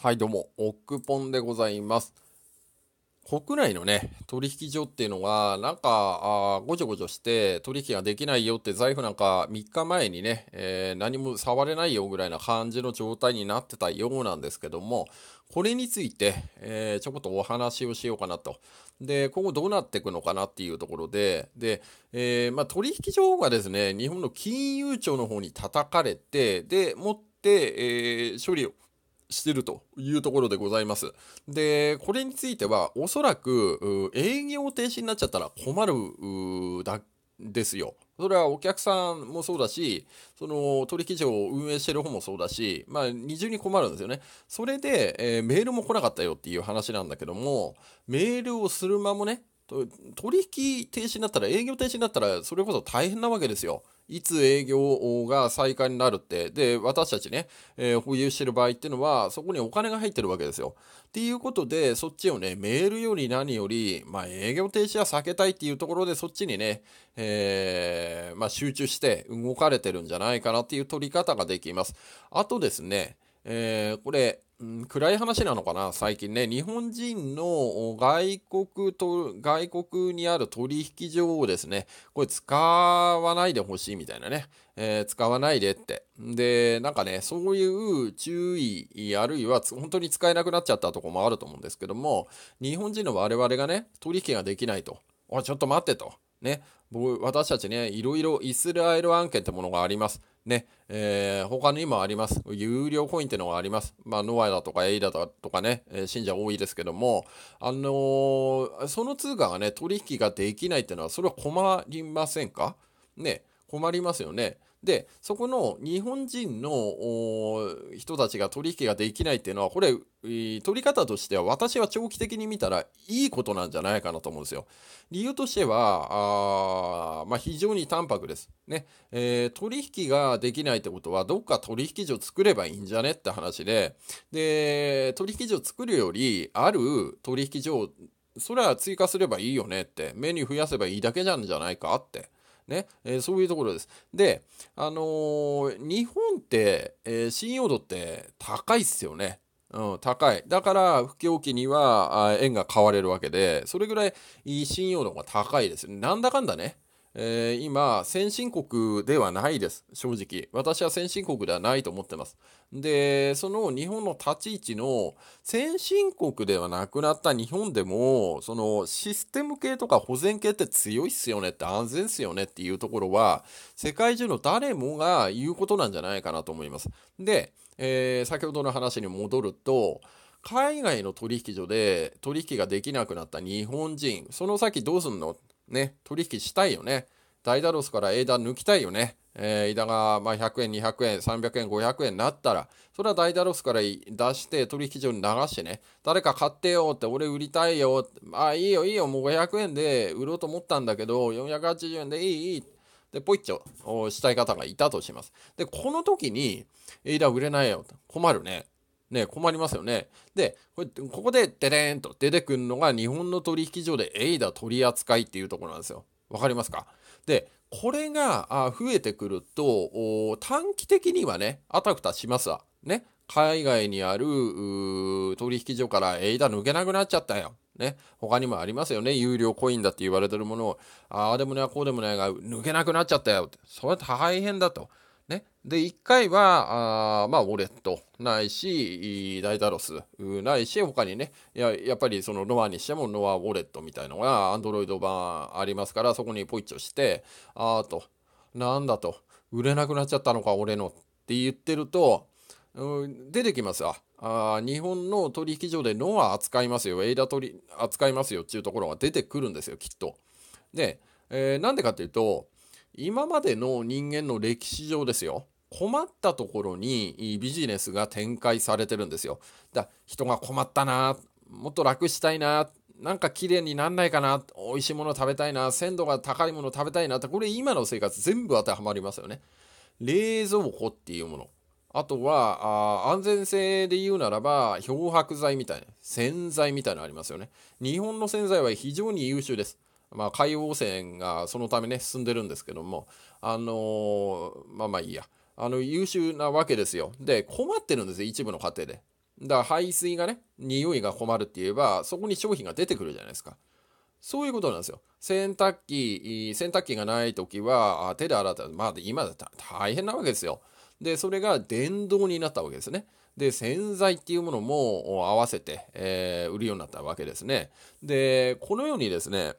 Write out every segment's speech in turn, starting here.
はい、どうも、オックポンでございます。国内のね、取引所っていうのが、なんか、あごちょごちょして、取引ができないよって、財布なんか3日前にね、えー、何も触れないよぐらいな感じの状態になってたようなんですけども、これについて、えー、ちょこっとお話をしようかなと。で、今後どうなっていくのかなっていうところで、で、えー、まあ、取引所がですね、日本の金融庁の方に叩かれて、で、持って、え処理を、してるというところでございます。で、これについては、おそらく、営業停止になっちゃったら困る、だ、ですよ。それはお客さんもそうだし、その取引所を運営してる方もそうだし、まあ二重に困るんですよね。それで、えー、メールも来なかったよっていう話なんだけども、メールをする間もね、取引停止になったら、営業停止になったら、それこそ大変なわけですよ。いつ営業が再開になるって、で、私たちね、えー、保有してる場合っていうのは、そこにお金が入ってるわけですよ。っていうことで、そっちをね、メールより何より、まあ、営業停止は避けたいっていうところで、そっちにね、えー、まあ、集中して動かれてるんじゃないかなっていう取り方ができます。あとですね、えー、これ、ん、暗い話なのかな最近ね、日本人の外国と、外国にある取引所をですね、これ使わないでほしいみたいなね、えー、使わないでって。で、なんかね、そういう注意、あるいは本当に使えなくなっちゃったとこもあると思うんですけども、日本人の我々がね、取引ができないと。おい、ちょっと待ってと。ね、僕私たちね、いろいろイスラエル案件ってものがあります。ね、えー、他にもあります。有料コインってのがあります。まあ、ノアだとかエイダだとかね、信者多いですけども、あのー、その通貨がね、取引ができないっていうのは、それは困りませんかね、困りますよね。で、そこの日本人の人たちが取引ができないっていうのは、これ、取り方としては私は長期的に見たらいいことなんじゃないかなと思うんですよ。理由としては、あまあ、非常に淡白です。ね、えー、取引ができないってことは、どっか取引所作ればいいんじゃねって話で、で、取引所作るより、ある取引所をそれは追加すればいいよねって、メニュー増やせばいいだけなんじゃないかって。ね、えー、そういうところです。で、あのー、日本って、えー、信用度って高いっすよね。うん、高い。だから、不況期には円が買われるわけで、それぐらい信用度が高いですなんだかんだね。えー、今、先進国ではないです。正直。私は先進国ではないと思ってます。で、その日本の立ち位置の先進国ではなくなった日本でも、そのシステム系とか保全系って強いっすよねって安全っすよねっていうところは、世界中の誰もが言うことなんじゃないかなと思います。で、えー、先ほどの話に戻ると、海外の取引所で取引ができなくなった日本人、その先どうすんのね、取引したいよね。ダイダロスから枝抜きたいよね。えー、枝がま100円、200円、300円、500円になったら、それはダイダロスから出して取引所に流してね、誰か買ってよって、俺売りたいよああ、いいよいいよ、もう500円で売ろうと思ったんだけど、480円でいいいい。で、ポイッチョしたい方がいたとします。で、この時に、枝売れないよ。困るね。ね、困りますよね。で、これここでデデーンと出てくるのが日本の取引所でエイダ取り扱いっていうところなんですよ。わかりますかで、これが増えてくると、短期的にはね、あたふたしますわ。ね。海外にある取引所からエイダ抜けなくなっちゃったよ。ね。他にもありますよね。有料コインだって言われてるものを、ああでもね、こうでもないが、抜けなくなっちゃったよそれ大変だと。ね、で1回はあまあウォレットないしダイダロスないし他にねややっぱりそのノアにしてもノアウォレットみたいのがアンドロイド版ありますからそこにポイッチをしてああとなんだと売れなくなっちゃったのか俺のって言ってると、う出てきますわあ日本の取引所でノア扱いますよエイダ取り扱いますよっていうところが出てくるんですよきっと。で、えー、なんでかっていうと今までの人間の歴史上ですよ困ったところにビジネスが展開されてるんですよ。だ人が困ったなもっと楽したいななんか綺麗になんないかな美味しいもの食べたいな鮮度が高いもの食べたいなってこれ今の生活全部当てはまりますよね。冷蔵庫っていうものあとはあ安全性で言うならば漂白剤みたいな洗剤みたいなのありますよね。日本の洗剤は非常に優秀です。まあ、海洋汚染がそのためね進んでるんですけどもあのー、まあまあいいやあの優秀なわけですよで困ってるんですよ一部の家庭でだから排水がね匂いが困るって言えばそこに商品が出てくるじゃないですかそういうことなんですよ洗濯機洗濯機がない時は手で洗ったらまあ今だったら大変なわけですよでそれが電動になったわけですねで洗剤っていうものも合わせて、えー、売るようになったわけですねでこのようにですね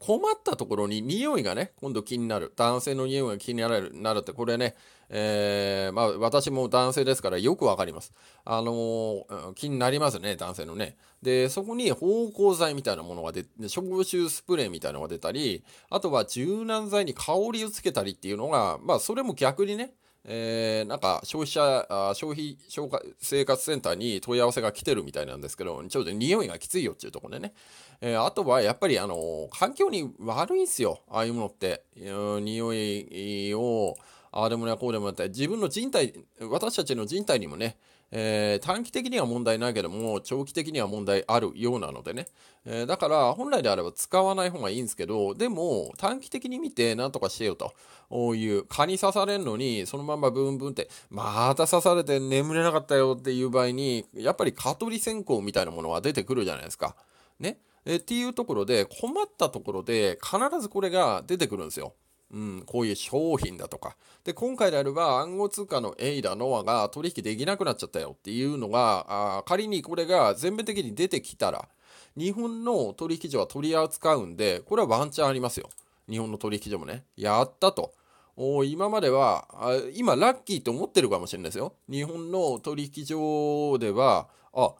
困ったところに匂いがね、今度気になる。男性の匂いが気になる、なるって、これね、えー、まあ私も男性ですからよくわかります。あのー、気になりますね、男性のね。で、そこに芳香剤みたいなものが出て、消臭スプレーみたいなのが出たり、あとは柔軟剤に香りをつけたりっていうのが、まあそれも逆にね、えー、なんか消費者、あ消費消化生活センターに問い合わせが来てるみたいなんですけど、ちょっと匂いがきついよっていうところでね。えー、あとはやっぱり、あの、環境に悪いんすよ、ああいうものって。匂いを、ああでもね、こうでもなって、自分の人体、私たちの人体にもね、えー、短期的には問題ないけども、長期的には問題あるようなのでね。えー、だから、本来であれば使わない方がいいんですけど、でも、短期的に見て何とかしてよという、蚊に刺されるのに、そのままブンブンって、また刺されて眠れなかったよっていう場合に、やっぱり蚊取り線香みたいなものは出てくるじゃないですか。ね。えっていうところで、困ったところで、必ずこれが出てくるんですよ。うん、こういう商品だとか。で、今回であれば暗号通貨のエイダ、ノアが取引できなくなっちゃったよっていうのが、あ仮にこれが全面的に出てきたら、日本の取引所は取り扱うんで、これはワンチャンありますよ。日本の取引所もね。やったと。お今まではあ、今ラッキーと思ってるかもしれないですよ。日本の取引所では、あ、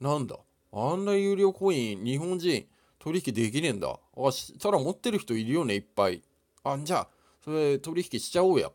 なんだ、あんな有料コイン、日本人取引できねえんだ。あ、したら持ってる人いるよね、いっぱい。あ、じゃあ、それ取引しちゃおうや。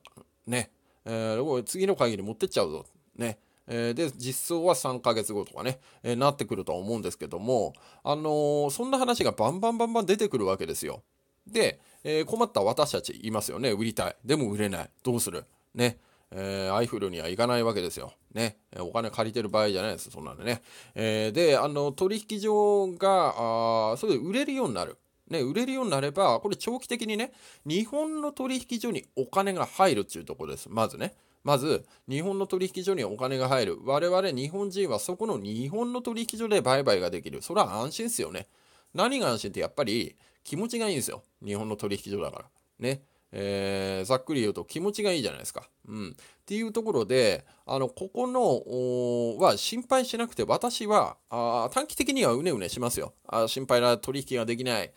ね。えー、次の会議に持ってっちゃうぞ。ね。えー、で、実装は3ヶ月後とかね、えー、なってくるとは思うんですけども、あのー、そんな話がバンバンバンバン出てくるわけですよ。で、え困った私たちいますよね。売りたい。でも売れない。どうするね。えー、アイフルには行かないわけですよ。ね。お金借りてる場合じゃないです。そんなでね。えで、あの、取引所が、あそれで売れるようになる。ね、売れるようになれば、これ長期的にね、日本の取引所にお金が入るっていうところです。まずね。まず、日本の取引所にお金が入る。我々日本人はそこの日本の取引所で売買ができる。それは安心ですよね。何が安心ってやっぱり気持ちがいいんですよ。日本の取引所だから。ね。えー、ざっくり言うと気持ちがいいじゃないですか。うん。っていうところで、あの、ここの、は心配しなくて、私は、あ短期的にはうねうねしますよ。あ心配な取引ができない。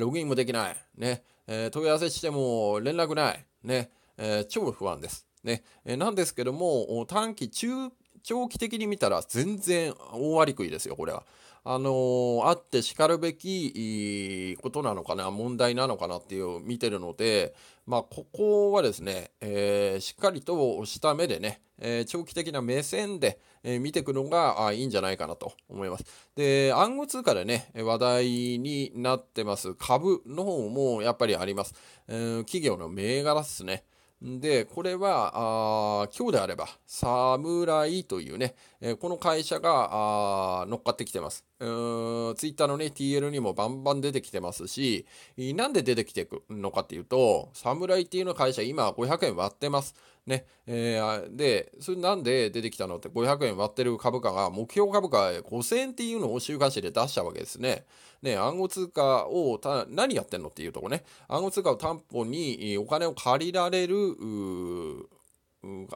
ログインもできない。ね。えー、問い合わせしても連絡ない。ね。えー、超不安です。ね。えなんですけども、短期、中、長期的に見たら全然大ありくいですよ、これは。あのー、あってしかるべきことなのかな、問題なのかなっていう見てるので、まあ、ここはですね、えー、しっかりとした目でね、えー、長期的な目線で、え見ていくのがいいんじゃないかなと思います。で、暗号通貨でね、話題になってます株の方もやっぱりあります。え企業の銘柄ですね。で、これは、あ今日であれば、侍というね、えー、この会社が乗っかってきてます。ツイッターのね、TL にもバンバン出てきてますし、なんで出てきてるのかっていうと、サムライっていうの会社、今500円割ってます。ね。えー、で、それなんで出てきたのって、500円割ってる株価が、目標株価5000円っていうのを週刊誌で出したわけですね。ね、暗号通貨をた何やってんのっていうとこね、暗号通貨を担保にお金を借りられる、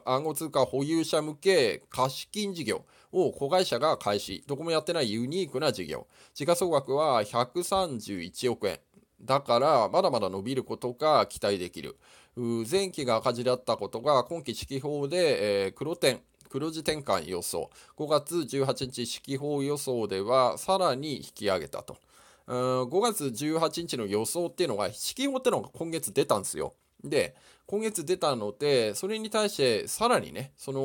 暗号通貨保有者向け貸金事業を子会社が開始。どこもやってないユニークな事業。時価総額は131億円。だから、まだまだ伸びることが期待できる。前期が赤字だったことが、今期式法で、黒点、黒字転換予想。5月18日式法予想では、さらに引き上げたと。5月18日の予想っていうのが、式法っていうのが今月出たんですよ。で、今月出たので、それに対してさらにね、その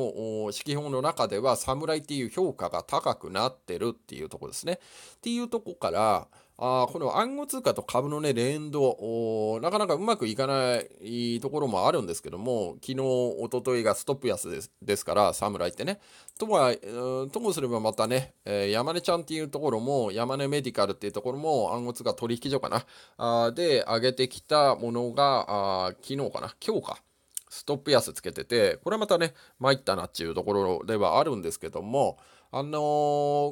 指揮法の中では侍っていう評価が高くなってるっていうとこですね。っていうとこから、あこの暗号通貨と株のね、連動、なかなかうまくいかないところもあるんですけども、昨日、一昨日がストップ安ですですから、侍ってね。とは、ともすればまたね、えー、山根ちゃんっていうところも、山根メディカルっていうところも、暗号通貨取引所かな、あで上げてきたものが、あ昨日かな、今日か。ストップ安つけてて、これはまたね、参ったなっていうところではあるんですけども、あのー、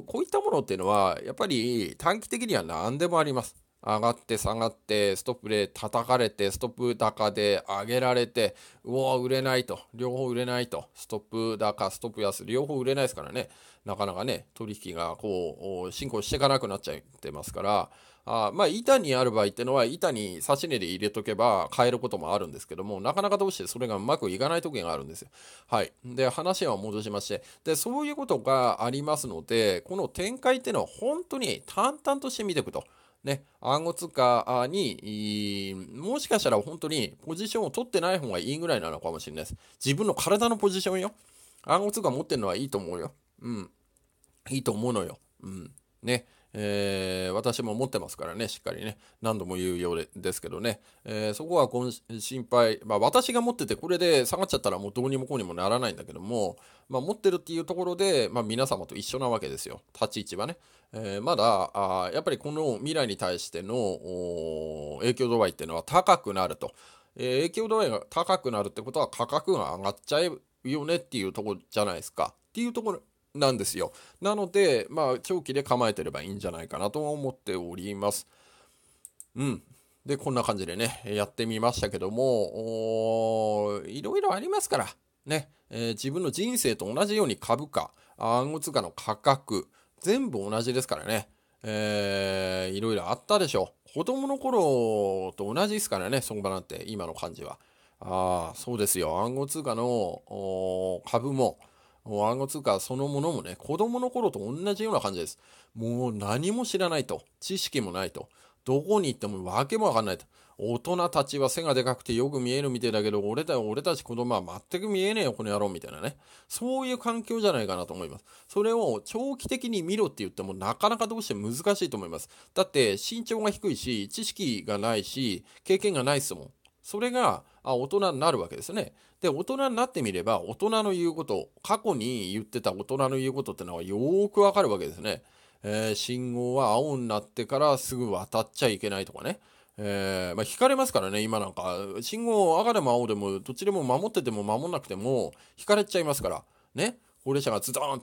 こういったものっていうのは、やっぱり短期的には何でもあります。上がって下がって、ストップで叩かれて、ストップ高で上げられて、うわ売れないと、両方売れないと、ストップ高、ストップ安、両方売れないですからね、なかなかね、取引がこう、進行していかなくなっちゃってますから、あまあ、板にある場合ってのは、板に差し値で入れとけば買えることもあるんですけども、なかなかどうしてそれがうまくいかない時があるんですよ。はい。で、話は戻しまして、で、そういうことがありますので、この展開っていうのは本当に淡々として見ていくと。ね、暗号通貨に、もしかしたら本当にポジションを取ってない方がいいぐらいなのかもしれないです。自分の体のポジションよ。暗号通貨持ってるのはいいと思うよ。うん。いいと思うのよ。うん。ね。えー、私も持ってますからね、しっかりね、何度も言うようですけどね、えー、そこは心配、まあ、私が持ってて、これで下がっちゃったらもうどうにもこうにもならないんだけども、まあ、持ってるっていうところで、まあ、皆様と一緒なわけですよ、立ち位置はね。えー、まだあ、やっぱりこの未来に対しての影響度合いっていうのは高くなると。え影響度合いが高くなるってことは価格が上がっちゃうよねっていうとこじゃないですか。っていうところなんですよ。なので、まあ、長期で構えてればいいんじゃないかなと思っております。うん。で、こんな感じでね、やってみましたけども、いろいろありますから、ね、えー、自分の人生と同じように株価、暗号通貨の価格、全部同じですからね、えー、いろいろあったでしょう。子供の頃と同じですからね、相場なんて、今の感じは。ああ、そうですよ。暗号通貨の株も、暗号通貨そのものもね、子供の頃と同じような感じです。もう何も知らないと。知識もないと。どこに行っても訳もわかんないと。大人たちは背がでかくてよく見えるみたいだけど、俺た俺たち子供は全く見えねえよ、この野郎みたいなね。そういう環境じゃないかなと思います。それを長期的に見ろって言ってもなかなかどうして難しいと思います。だって身長が低いし、知識がないし、経験がないですもん。それが、あ、大人になるわけですね。で、大人になってみれば、大人の言うこと、過去に言ってた大人の言うことってのはよーくわかるわけですね。えー、信号は青になってからすぐ渡っちゃいけないとかね。えー、まあ、引かれますからね、今なんか。信号赤でも青でも、どっちでも守ってても守んなくても、引かれちゃいますから。ね。高齢者がズドーン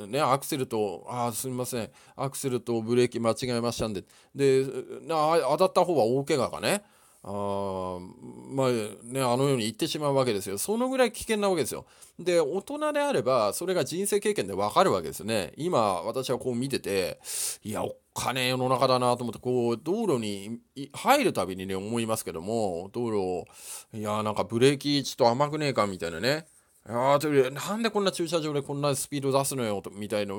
って、ね、アクセルと、ああ、すみません。アクセルとブレーキ間違えましたんで。で、な当たった方は大怪我かね。あまあね、あのように言ってしまうわけですよ。そのぐらい危険なわけですよ。で、大人であれば、それが人生経験でわかるわけですよね。今、私はこう見てて、いや、お金世の中だなと思って、こう、道路に入るたびにね、思いますけども、道路、いや、なんかブレーキちょっと甘くねえかみたいなね。あなんでこんな駐車場でこんなスピード出すのよみたいな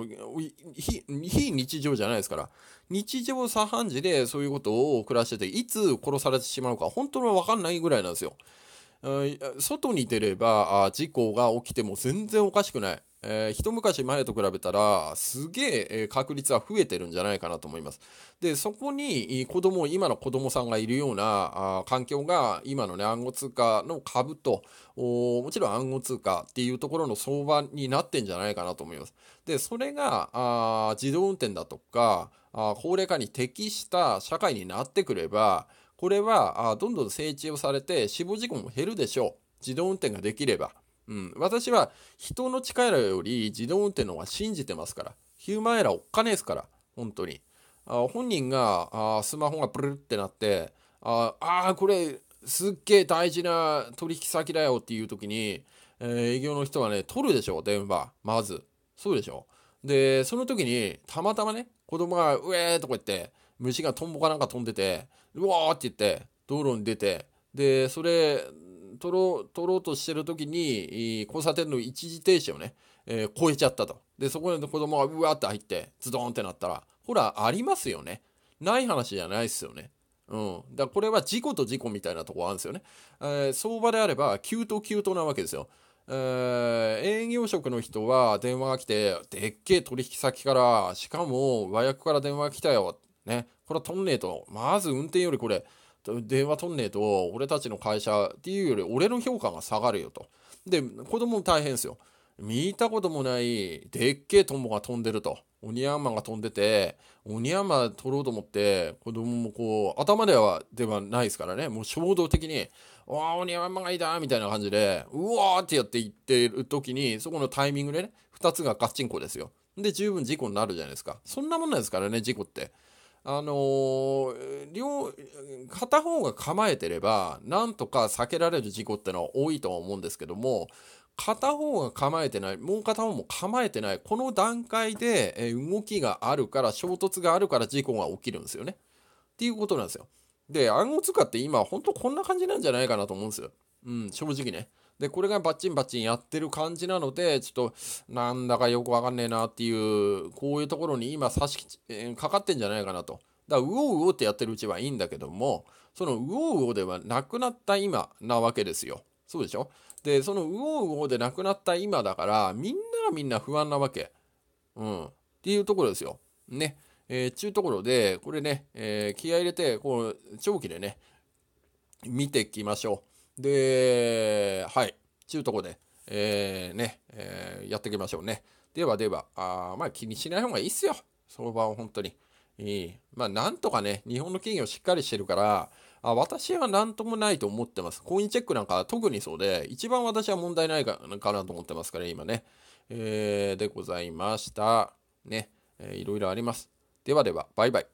非日常じゃないですから日常茶飯事でそういうことを暮らしてていつ殺されてしまうか本当にわかんないぐらいなんですよ。外に出れば事故が起きても全然おかしくない。えー、一昔前と比べたらすげえ確率は増えてるんじゃないかなと思います。でそこに子供今の子供さんがいるようなあ環境が今のね暗号通貨の株ともちろん暗号通貨っていうところの相場になってんじゃないかなと思います。でそれがあ自動運転だとかあ高齢化に適した社会になってくればこれはあどんどん整地をされて死亡事故も減るでしょう自動運転ができれば。うん、私は人の力より自動運転の方が信じてますから。ヒューマンエラーおっかねえですから、本当に。あ本人があスマホがプルってなって、ああ、これすっげえ大事な取引先だよっていう時に、えー、営業の人はね、取るでしょ、電話。まず。そうでしょ。で、その時に、たまたまね、子供が、うえーとか言って、虫がトンボかなんか飛んでて、うわーって言って、道路に出て、で、それ、取ろう、取ろうとしてる時に、交差点の一時停止をね、えー、超えちゃったと。で、そこで子供がうわーって入って、ズドンってなったら、ほら、ありますよね。ない話じゃないですよね。うん。だからこれは事故と事故みたいなとこあるんですよね。えー、相場であれば、急騰急騰なわけですよ。えー、営業職の人は電話が来て、でっけえ取引先から、しかも和訳から電話が来たよ。ね。これは取んねえと。まず運転よりこれ、電話取んねえと、俺たちの会社っていうより、俺の評価が下がるよと。で、子供も大変ですよ。見たこともない、でっけえトンボが飛んでると。オニヤンマが飛んでて、オニヤンマ取ろうと思って、子供もこう、頭では、ではないですからね、もう衝動的に、わあ、オニヤンマがいたみたいな感じで、うわーってやっていってる時に、そこのタイミングでね、2つがガッチンコですよ。で、十分事故になるじゃないですか。そんなもんなんですからね、事故って。あのー、両、片方が構えてれば、なんとか避けられる事故ってのは多いとは思うんですけども、片方が構えてない、もう片方も構えてない、この段階で動きがあるから、衝突があるから事故が起きるんですよね。っていうことなんですよ。で、暗号通貨って今、本当こんな感じなんじゃないかなと思うんですよ。うん、正直ね。で、これがバッチンバッチンやってる感じなので、ちょっと、なんだかよくわかんねえなっていう、こういうところに今差し、えー、かかってんじゃないかなと。だから、うおうおってやってるうちはいいんだけども、そのうおうおではなくなった今なわけですよ。そうでしょで、そのうおうおでなくなった今だから、みんながみんな不安なわけ。うん。っていうところですよ。ね。えー、ちゅうところで、これね、えー、気合入れて、こう、長期でね、見ていきましょう。で、はい。ちゅうとこで、えー、ね、えー、やっていきましょうね。ではでは、あまあ気にしない方がいいっすよ。相場は本当に。いい。まあなんとかね、日本の企業しっかりしてるから、あ私は何ともないと思ってます。コインチェックなんか特にそうで、一番私は問題ないかなと思ってますから、今ね。えー、でございました。ね、えー、いろいろあります。ではでは、バイバイ。